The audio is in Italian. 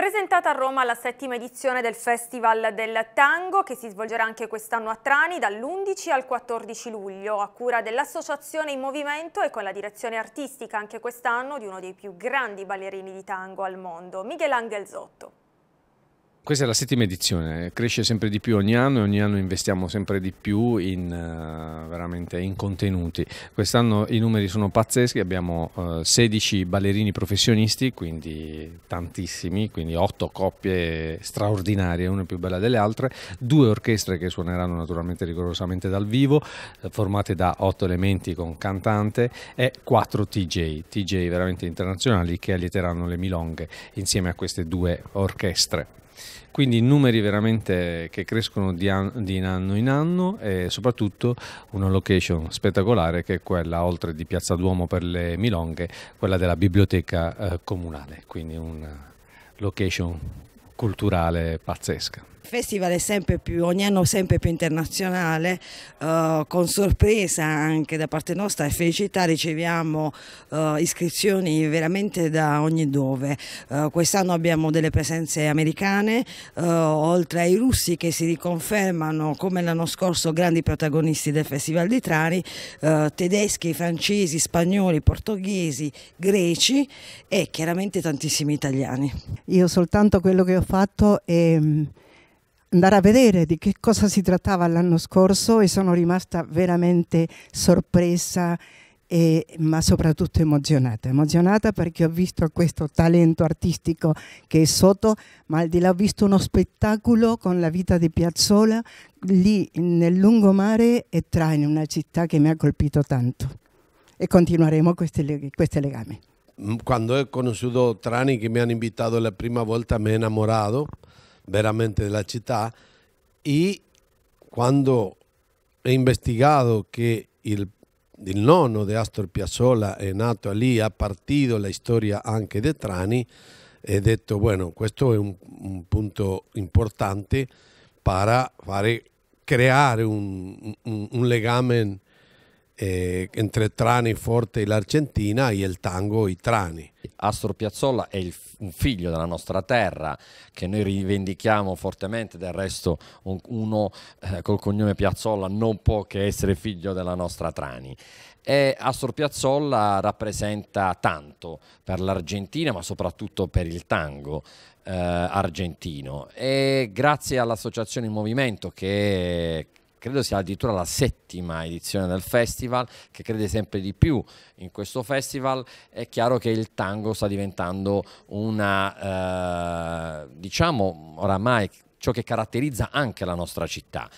Presentata a Roma la settima edizione del Festival del Tango che si svolgerà anche quest'anno a Trani dall'11 al 14 luglio a cura dell'Associazione in Movimento e con la direzione artistica anche quest'anno di uno dei più grandi ballerini di tango al mondo, Miguel Angel Zotto. Questa è la settima edizione, eh, cresce sempre di più ogni anno e ogni anno investiamo sempre di più in, uh, in contenuti. Quest'anno i numeri sono pazzeschi, abbiamo 16 eh, ballerini professionisti, quindi tantissimi, quindi 8 coppie straordinarie, una più bella delle altre, due orchestre che suoneranno naturalmente rigorosamente dal vivo, formate da 8 elementi con cantante e 4 TJ, TJ veramente internazionali che allieteranno le milonghe insieme a queste due orchestre. Quindi numeri veramente che crescono di, an- di anno in anno e soprattutto una location spettacolare che è quella oltre di Piazza Duomo per le Milonghe, quella della biblioteca eh, comunale, quindi una location culturale pazzesca festival è sempre più, ogni anno sempre più internazionale, eh, con sorpresa anche da parte nostra e felicità riceviamo eh, iscrizioni veramente da ogni dove. Eh, Quest'anno abbiamo delle presenze americane, eh, oltre ai russi che si riconfermano come l'anno scorso grandi protagonisti del Festival di Trani, eh, tedeschi, francesi, spagnoli, portoghesi, greci e chiaramente tantissimi italiani. Io soltanto quello che ho fatto è mm, andare a vedere di che cosa si trattava l'anno scorso e sono rimasta veramente sorpresa, e, ma soprattutto emozionata. Emozionata perché ho visto questo talento artistico che è sotto, ma al di là ho visto uno spettacolo con la vita di Piazzola lì nel lungomare e tra in una città che mi ha colpito tanto. E continueremo questi, questi legami. Mm, quando ho conosciuto Trani, che mi hanno invitato la prima volta, mi ha innamorato veramente della città e quando è investigato che il, il nonno di Astor Piazzolla è nato lì, ha partito la storia anche di Trani, è detto, bueno, questo è un, un punto importante per creare un, un, un legame eh, entre Trani Forte e l'Argentina e il tango i Trani. Astor Piazzolla è il, un figlio della nostra terra che noi rivendichiamo fortemente, del resto un, uno eh, col cognome Piazzolla non può che essere figlio della nostra Trani. E Astor Piazzolla rappresenta tanto per l'Argentina, ma soprattutto per il tango eh, argentino. E grazie all'Associazione in Movimento che credo sia addirittura la settima edizione del festival, che crede sempre di più in questo festival, è chiaro che il tango sta diventando una, eh, diciamo, oramai ciò che caratterizza anche la nostra città.